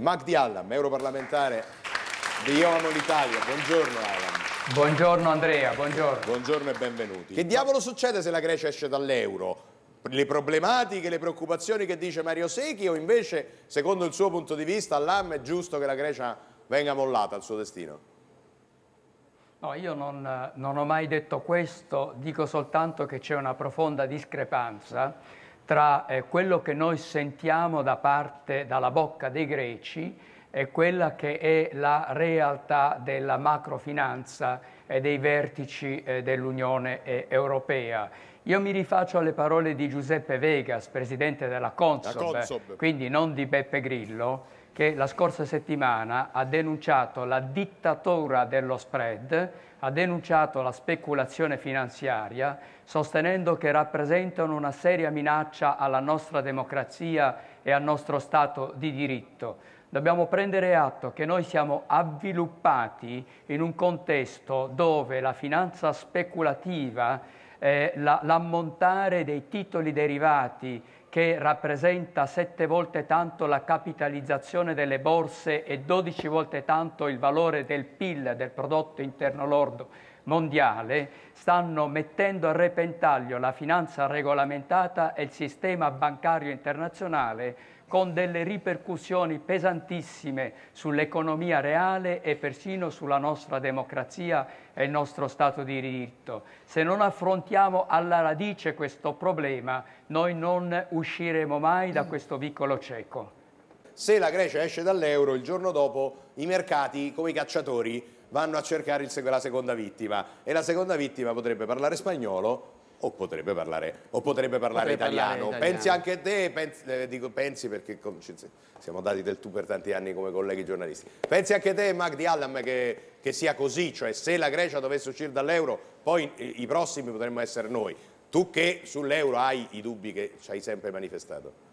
Magdi Allam, europarlamentare di Io Amo l'Italia. Buongiorno Allam. Buongiorno Andrea, buongiorno. Buongiorno e benvenuti. Che diavolo succede se la Grecia esce dall'euro? Le problematiche, le preoccupazioni che dice Mario Secchi o invece, secondo il suo punto di vista, Allam è giusto che la Grecia venga mollata al suo destino? No, io non, non ho mai detto questo, dico soltanto che c'è una profonda discrepanza tra eh, quello che noi sentiamo da parte, dalla bocca dei greci e quella che è la realtà della macrofinanza e dei vertici eh, dell'Unione eh, Europea. Io mi rifaccio alle parole di Giuseppe Vegas, presidente della Consob, Consob. quindi non di Beppe Grillo, che la scorsa settimana ha denunciato la dittatura dello spread, ha denunciato la speculazione finanziaria, sostenendo che rappresentano una seria minaccia alla nostra democrazia e al nostro Stato di diritto. Dobbiamo prendere atto che noi siamo avviluppati in un contesto dove la finanza speculativa eh, l'ammontare dei titoli derivati che rappresenta sette volte tanto la capitalizzazione delle borse e 12 volte tanto il valore del PIL, del prodotto interno lordo mondiale stanno mettendo a repentaglio la finanza regolamentata e il sistema bancario internazionale con delle ripercussioni pesantissime sull'economia reale e persino sulla nostra democrazia e il nostro Stato di diritto. Se non affrontiamo alla radice questo problema, noi non usciremo mai da mm. questo vicolo cieco se la Grecia esce dall'euro, il giorno dopo i mercati, come i cacciatori, vanno a cercare il, la seconda vittima e la seconda vittima potrebbe parlare spagnolo o potrebbe parlare, o potrebbe parlare, potrebbe italiano. parlare italiano. Pensi anche te, pensi, eh, dico, pensi perché con, ci, siamo dati del tu per tanti anni come colleghi giornalisti. Pensi anche te, Magdi Allam, che, che sia così, cioè se la Grecia dovesse uscire dall'euro, poi i, i prossimi potremmo essere noi. Tu che sull'euro hai i dubbi che ci hai sempre manifestato.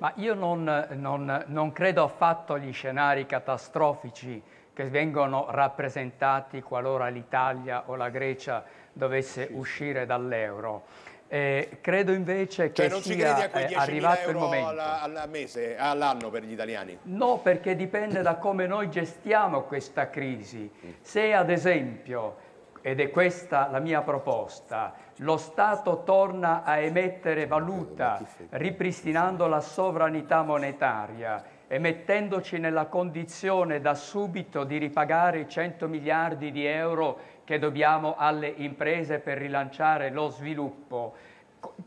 Ma io non, non, non credo affatto agli scenari catastrofici che vengono rappresentati qualora l'Italia o la Grecia dovesse uscire dall'euro. Eh, credo invece cioè che non sia eh, arrivato il momento. Alla, alla mese, all'anno per gli italiani? No, perché dipende da come noi gestiamo questa crisi. Mm. Se ad esempio ed è questa la mia proposta, lo Stato torna a emettere valuta eh, ripristinando la sovranità monetaria e mettendoci nella condizione da subito di ripagare i 100 miliardi di euro che dobbiamo alle imprese per rilanciare lo sviluppo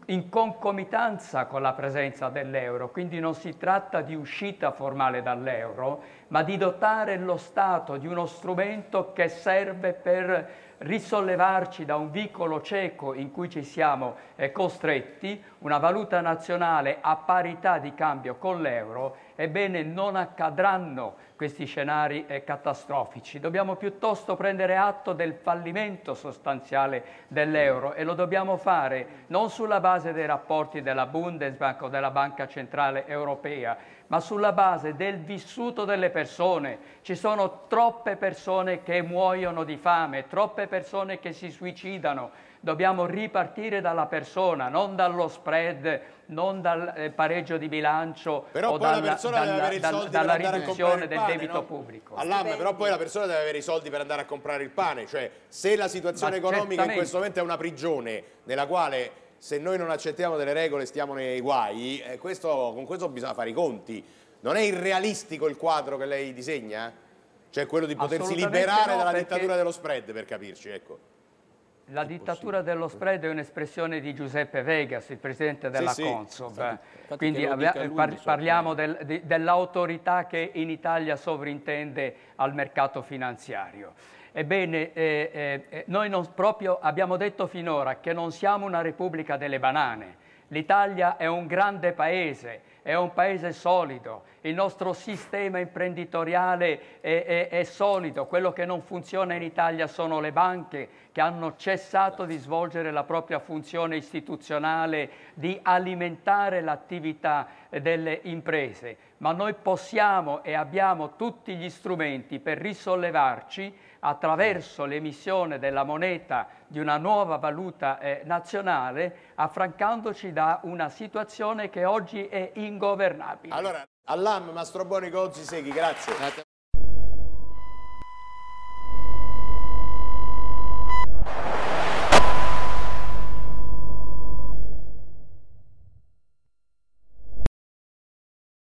in concomitanza con la presenza dell'euro, quindi non si tratta di uscita formale dall'euro, ma di dotare lo Stato di uno strumento che serve per risollevarci da un vicolo cieco in cui ci siamo eh, costretti, una valuta nazionale a parità di cambio con l'euro, ebbene non accadranno questi scenari eh, catastrofici. Dobbiamo piuttosto prendere atto del fallimento sostanziale dell'euro e lo dobbiamo fare non sulla base dei rapporti della Bundesbank o della Banca Centrale Europea, ma sulla base del vissuto delle persone. Ci sono troppe persone che muoiono di fame, troppe persone che si suicidano. Dobbiamo ripartire dalla persona, non dallo spread, non dal eh, pareggio di bilancio però o dalla, dalla, dal, dalla riduzione del pane, debito no? pubblico. All'AM, però poi la persona deve avere i soldi per andare a comprare il pane, cioè se la situazione ma economica in questo momento è una prigione nella quale se noi non accettiamo delle regole stiamo nei guai, eh, questo, con questo bisogna fare i conti. Non è irrealistico il quadro che lei disegna? Cioè quello di potersi liberare no, dalla dittatura dello spread, per capirci, ecco. La dittatura dello spread è un'espressione di Giuseppe Vegas, il presidente della sì, Consob. Sì, Quindi par, parliamo del, dell'autorità che in Italia sovrintende al mercato finanziario. Ebbene, eh, eh, eh noi proprio abbiamo detto finora che non siamo una repubblica delle banane. L'Italia è un grande paese, è un paese solido, il nostro sistema imprenditoriale è, è, è, solido, quello che non funziona in Italia sono le banche che hanno cessato di svolgere la propria funzione istituzionale di alimentare l'attività eh, delle imprese, ma noi possiamo e abbiamo tutti gli strumenti per risollevarci attraverso l'emissione della moneta di una nuova valuta eh, nazionale, affrancandoci da una situazione che oggi è ingovernabile. Allora, Allam, Mastroboni, Gozzi, Seghi, grazie. grazie.